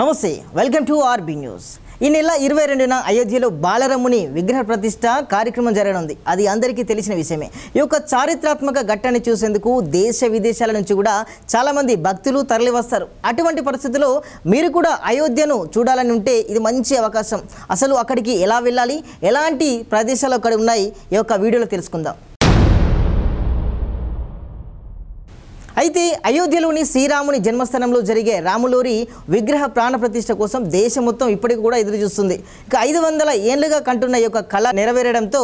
నమస్తే welcome to RB news ఈ నెల ఇరవై రెండున అయోధ్యలో బాలరముని విగ్రహ ప్రతిష్ట కార్యక్రమం జరగనుంది అది అందరికీ తెలిసిన విషయమే ఈ యొక్క చారిత్రాత్మక ఘట్టాన్ని చూసేందుకు దేశ విదేశాల నుంచి కూడా చాలామంది భక్తులు తరలివస్తారు అటువంటి పరిస్థితుల్లో మీరు కూడా అయోధ్యను చూడాలని ఉంటే ఇది మంచి అవకాశం అసలు అక్కడికి ఎలా వెళ్ళాలి ఎలాంటి ప్రదేశాలు అక్కడ ఉన్నాయి ఈ యొక్క వీడియోలో తెలుసుకుందాం అయితే అయోధ్యలోని శ్రీరాముని జన్మస్థానంలో జరిగే రాములూరి విగ్రహ ప్రాణ ప్రతిష్ట కోసం దేశం మొత్తం ఇప్పటికి కూడా ఎదురు చూస్తుంది ఇక ఐదు వందల ఏళ్ళుగా కంటున్న యొక్క కళ నెరవేరడంతో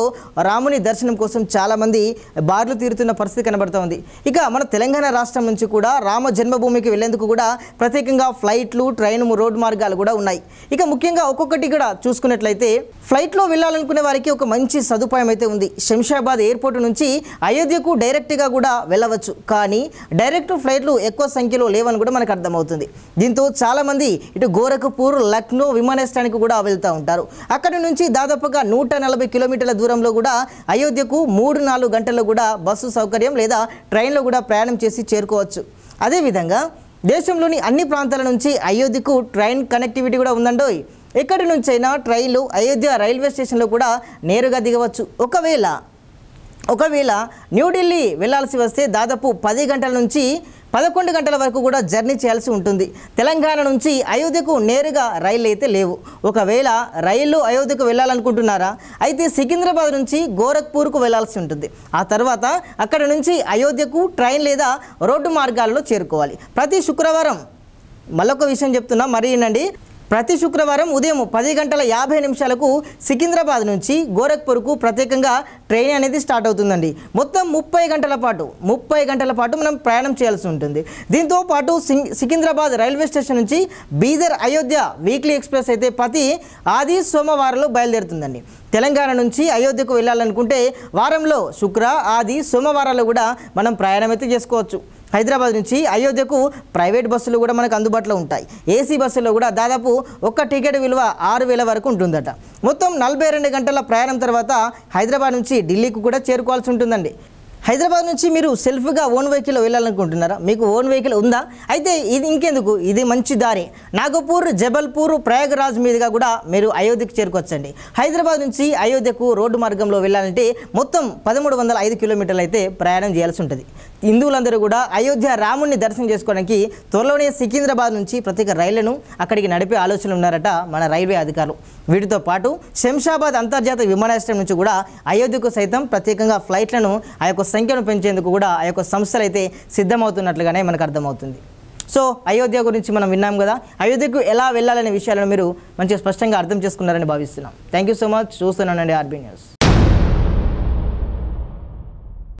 రాముని దర్శనం కోసం చాలామంది బార్లు తీరుతున్న పరిస్థితి కనబడుతోంది ఇక మన తెలంగాణ రాష్ట్రం నుంచి కూడా రామ జన్మభూమికి వెళ్లేందుకు కూడా ప్రత్యేకంగా ఫ్లైట్లు ట్రైన్ రోడ్ మార్గాలు కూడా ఉన్నాయి ఇక ముఖ్యంగా ఒక్కొక్కటి కూడా చూసుకున్నట్లయితే ఫ్లైట్లో వెళ్ళాలనుకునే వారికి ఒక మంచి సదుపాయం అయితే ఉంది శంషాబాద్ ఎయిర్పోర్ట్ నుంచి అయోధ్యకు డైరెక్ట్గా కూడా వెళ్ళవచ్చు కానీ డైరెక్ట్ ఫ్లైట్లు ఎక్కువ సంఖ్యలో లేవని కూడా మనకు అర్థమవుతుంది దీంతో చాలామంది ఇటు గోరఖ్పూర్ లక్నో విమానాశ్రయానికి కూడా వెళ్తూ ఉంటారు అక్కడి నుంచి దాదాపుగా నూట నలభై కిలోమీటర్ల దూరంలో కూడా అయోధ్యకు మూడు నాలుగు గంటల్లో కూడా బస్సు సౌకర్యం లేదా ట్రైన్లో కూడా ప్రయాణం చేసి చేరుకోవచ్చు అదేవిధంగా దేశంలోని అన్ని ప్రాంతాల నుంచి అయోధ్యకు ట్రైన్ కనెక్టివిటీ కూడా ఉందండోయ్ ఎక్కడి నుంచైనా ట్రైన్లు అయోధ్య రైల్వే స్టేషన్లో కూడా నేరుగా దిగవచ్చు ఒకవేళ ఒకవేళ న్యూఢిల్లీ వెళ్లాల్సి వస్తే దాదాపు పది గంటల నుంచి పదకొండు గంటల వరకు కూడా జర్నీ చేయాల్సి ఉంటుంది తెలంగాణ నుంచి అయోధ్యకు నేరుగా రైళ్ళు అయితే లేవు ఒకవేళ రైళ్ళు అయోధ్యకు వెళ్ళాలనుకుంటున్నారా అయితే సికింద్రాబాద్ నుంచి గోరఖ్పూర్కు వెళ్లాల్సి ఉంటుంది ఆ తర్వాత అక్కడ నుంచి అయోధ్యకు ట్రైన్ లేదా రోడ్డు మార్గాల్లో చేరుకోవాలి ప్రతి శుక్రవారం మరొక విషయం చెప్తున్నా మరి ఏంటండి ప్రతి శుక్రవారం ఉదయం పది గంటల యాభై నిమిషాలకు సికింద్రాబాద్ నుంచి గోరఖ్పూర్కు ప్రత్యేకంగా ట్రైన్ అనేది స్టార్ట్ అవుతుందండి మొత్తం ముప్పై గంటల పాటు ముప్పై గంటల పాటు మనం ప్రయాణం చేయాల్సి ఉంటుంది దీంతో పాటు సికింద్రాబాద్ రైల్వే స్టేషన్ నుంచి బీదర్ అయోధ్య వీక్లీ ఎక్స్ప్రెస్ అయితే ప్రతి ఆది సోమవారంలో బయలుదేరుతుందండి తెలంగాణ నుంచి అయోధ్యకు వెళ్ళాలనుకుంటే వారంలో శుక్ర ఆది సోమవారాలు కూడా మనం ప్రయాణం అయితే చేసుకోవచ్చు హైదరాబాద్ నుంచి అయోధ్యకు ప్రైవేట్ బస్సులు కూడా మనకు అందుబాటులో ఉంటాయి ఏసీ బస్సులో కూడా దాదాపు ఒక్క టికెట్ విలువ ఆరు వేల వరకు ఉంటుందట మొత్తం నలభై రెండు గంటల ప్రయాణం తర్వాత హైదరాబాద్ నుంచి ఢిల్లీకి కూడా చేరుకోవాల్సి ఉంటుందండి హైదరాబాద్ నుంచి మీరు సెల్ఫ్గా ఓన్ వెహికల్ వెళ్ళాలనుకుంటున్నారా మీకు ఓన్ వెహికల్ ఉందా అయితే ఇది ఇంకెందుకు ఇది మంచి దారి నాగపూర్ జబల్పూర్ ప్రయాగరాజ్ మీదుగా కూడా మీరు అయోధ్యకు చేరుకోవచ్చండి హైదరాబాద్ నుంచి అయోధ్యకు రోడ్డు మార్గంలో వెళ్ళాలంటే మొత్తం పదమూడు వందల ఐదు కిలోమీటర్లు అయితే ప్రయాణం చేయాల్సి ఉంటుంది హిందువులందరూ కూడా అయోధ్య రాముణ్ణి దర్శనం చేసుకోవడానికి త్వరలోనే సికింద్రాబాద్ నుంచి ప్రత్యేక రైళ్లను అక్కడికి నడిపే ఆలోచనలు ఉన్నారట మన రైల్వే అధికారులు వీటితో పాటు శంషాబాద్ అంతర్జాతీయ విమానాశ్రయం నుంచి కూడా అయోధ్యకు సైతం ప్రత్యేకంగా ఫ్లైట్లను ఆ యొక్క సంఖ్యను పెంచేందుకు కూడా ఆ యొక్క సంస్థలు అయితే సిద్ధమవుతున్నట్లుగానే మనకు అర్థమవుతుంది సో అయోధ్య గురించి మనం విన్నాం కదా అయోధ్యకు ఎలా వెళ్ళాలనే విషయాలను మీరు మంచిగా స్పష్టంగా అర్థం చేసుకున్నారని భావిస్తున్నాం థ్యాంక్ యూ సో మచ్ చూస్తున్నానండి ఆర్బీ న్యూస్